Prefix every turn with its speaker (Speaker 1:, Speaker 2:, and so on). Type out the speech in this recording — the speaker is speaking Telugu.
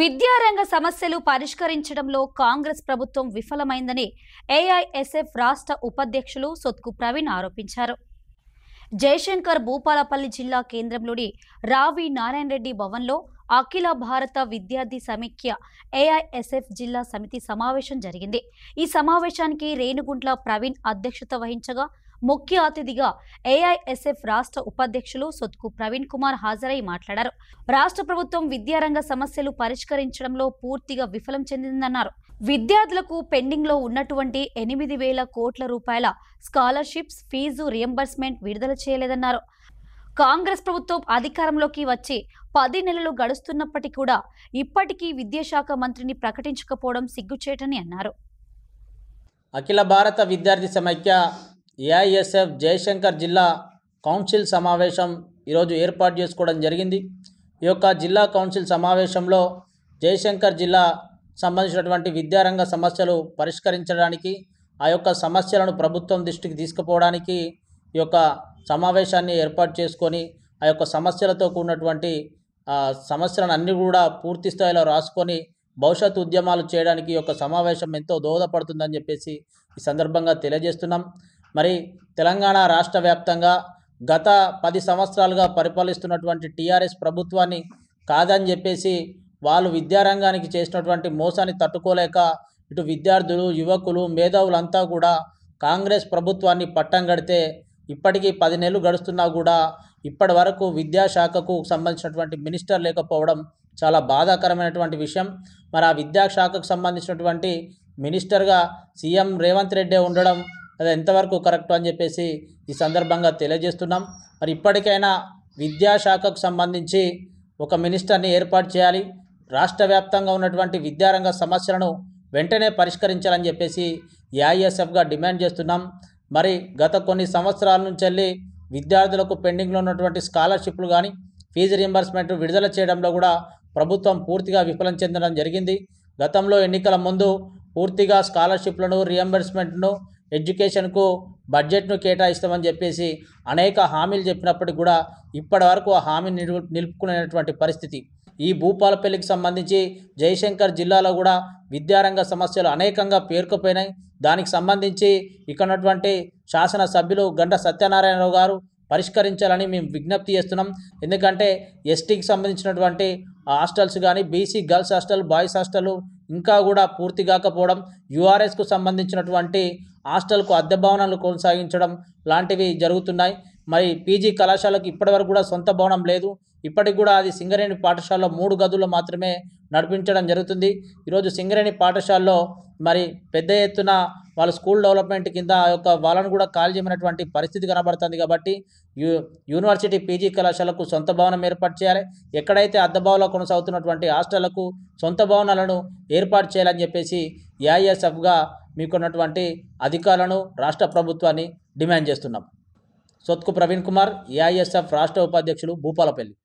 Speaker 1: విద్యారంగ సమస్యలు పరిష్కరించడంలో కాంగ్రెస్ ప్రభుత్వం విఫలమైందని ఏఐఎస్ఎఫ్ రాష్ట్ర ఉపాధ్యక్షులు సొత్కు ప్రవీణ్ ఆరోపించారు జయశంకర్ భూపాలపల్లి జిల్లా కేంద్రంలోని రావి నారాయణ రెడ్డి భవన్లో అఖిల భారత విద్యార్థి సమైక్య ఏఐఎస్ఎఫ్ జిల్లా సమితి సమావేశం జరిగింది ఈ సమావేశానికి రేణుగుంట్ల ప్రవీణ్ అధ్యక్షత వహించగా ముఖ్య అతిథిగా ఏఐఎస్ఎఫ్ రాష్ట్ర ఉపాధ్యక్షులు సొత్కు ప్రవీణ్ కుమార్ హాజరై మాట్లాడారు రాష్ట్ర ప్రభుత్వం విద్యారంగ సమస్యలు పరిష్కరించడంలో పూర్తిగా విఫలం చెందిందన్నారు విద్యార్థులకు పెండింగ్లో ఉన్నటువంటి ఎనిమిది వేల కోట్ల రూపాయల స్కాలర్షిప్స్ ఫీజు రియంబర్స్మెంట్ విడుదల చేయలేదన్నారు కాంగ్రెస్ ప్రభుత్వం అధికారంలోకి వచ్చి పది నెలలు గడుస్తున్నప్పటికీ కూడా ఇప్పటికీ విద్యాశాఖ మంత్రిని ప్రకటించకపోవడం సిగ్గుచేటని అన్నారు
Speaker 2: అఖిల భారత విద్యార్థి సమైక్య ఏఐఎస్ఎఫ్ జయశంకర్ జిల్లా కౌన్సిల్ సమావేశం ఈరోజు ఏర్పాటు చేసుకోవడం జరిగింది ఈ యొక్క జిల్లా కౌన్సిల్ సమావేశంలో జయశంకర్ జిల్లా సంబంధించినటువంటి విద్యారంగ సమస్యలు పరిష్కరించడానికి ఆ యొక్క సమస్యలను ప్రభుత్వం దృష్టికి తీసుకుపోవడానికి ఈ యొక్క సమావేశాన్ని ఏర్పాటు చేసుకొని ఆ యొక్క సమస్యలతో కూడినటువంటి సమస్యలను అన్ని కూడా పూర్తి స్థాయిలో రాసుకొని భవిష్యత్ ఉద్యమాలు చేయడానికి యొక్క సమావేశం ఎంతో దోహదపడుతుందని చెప్పేసి ఈ సందర్భంగా తెలియజేస్తున్నాం మరి తెలంగాణ రాష్ట్ర వ్యాప్తంగా గత పది సంవత్సరాలుగా పరిపాలిస్తున్నటువంటి టీఆర్ఎస్ ప్రభుత్వాన్ని కాదని చెప్పేసి వాళ్ళు విద్యారంగానికి చేసినటువంటి మోసాన్ని తట్టుకోలేక ఇటు విద్యార్థులు యువకులు మేధావులంతా కూడా కాంగ్రెస్ ప్రభుత్వాన్ని పట్టం కడితే ఇప్పటికీ పది నెలలు గడుస్తున్నా కూడా ఇప్పటి వరకు విద్యాశాఖకు సంబంధించినటువంటి మినిస్టర్ లేకపోవడం చాలా బాధాకరమైనటువంటి విషయం మరి ఆ విద్యాశాఖకు సంబంధించినటువంటి మినిస్టర్గా సీఎం రేవంత్ రెడ్డి ఉండడం అది ఎంతవరకు కరెక్ట్ అని చెప్పేసి ఈ సందర్భంగా తెలియజేస్తున్నాం మరి ఇప్పటికైనా విద్యాశాఖకు సంబంధించి ఒక మినిస్టర్ని ఏర్పాటు చేయాలి రాష్ట్ర వ్యాప్తంగా ఉన్నటువంటి విద్యారంగ సమస్యలను వెంటనే పరిష్కరించాలని చెప్పేసి ఏఐఎస్ఎఫ్గా డిమాండ్ చేస్తున్నాం మరి గత కొన్ని సంవత్సరాల నుంచి విద్యార్థులకు పెండింగ్లో ఉన్నటువంటి స్కాలర్షిప్లు కానీ ఫీజు రియంబర్స్మెంట్ విడుదల చేయడంలో కూడా ప్రభుత్వం పూర్తిగా విఫలం చెందడం జరిగింది గతంలో ఎన్నికల ముందు పూర్తిగా స్కాలర్షిప్లను రియంబర్స్మెంట్ను ఎడ్యుకేషన్కు బడ్జెట్ను కేటాయిస్తామని చెప్పేసి అనేక హామీలు చెప్పినప్పటికీ కూడా ఇప్పటి వరకు ఆ హామీని నిలుపుకునేటువంటి పరిస్థితి ఈ భూపాలపల్లికి సంబంధించి జయశంకర్ జిల్లాలో కూడా విద్యారంగ సమస్యలు అనేకంగా పేర్కొపోయినాయి దానికి సంబంధించి ఇక్కడ ఉన్నటువంటి శాసనసభ్యులు గంట సత్యనారాయణరావు గారు పరిష్కరించాలని మేము విజ్ఞప్తి చేస్తున్నాం ఎందుకంటే ఎస్టీకి సంబంధించినటువంటి హాస్టల్స్ కానీ BC girls hostel boys hostel ఇంకా కూడా పూర్తి కాకపోవడం యూఆర్ఎస్కు సంబంధించినటువంటి హాస్టల్కు అద్దె భవనాలు కొనసాగించడం లాంటివి జరుగుతున్నాయి మరి పీజీ కళాశాలకు ఇప్పటివరకు కూడా సొంత భవనం లేదు ఇప్పటికి కూడా అది సింగరేణి పాఠశాలలో మూడు గదులు మాత్రమే నడిపించడం జరుగుతుంది ఈరోజు సింగరేణి పాఠశాలలో మరి పెద్ద ఎత్తున వాళ్ళ స్కూల్ డెవలప్మెంట్ కింద ఆ యొక్క వాళ్ళను కూడా ఖాళీ చేయమైనటువంటి పరిస్థితి కనబడుతుంది కాబట్టి యూ యూనివర్సిటీ పీజీ కళాశాలకు సొంత భవనం ఏర్పాటు చేయాలి ఎక్కడైతే అద్దభావంలో కొనసాగుతున్నటువంటి హాస్టళ్లకు సొంత భవనాలను ఏర్పాటు చేయాలని చెప్పేసి ఏఐఎస్ఎఫ్గా మీకున్నటువంటి అధికారులను రాష్ట్ర ప్రభుత్వాన్ని డిమాండ్ చేస్తున్నాం సొత్కు ప్రవీణ్ కుమార్ ఏఐఎస్ఎఫ్ రాష్ట్ర ఉపాధ్యక్షులు భూపాలపల్లి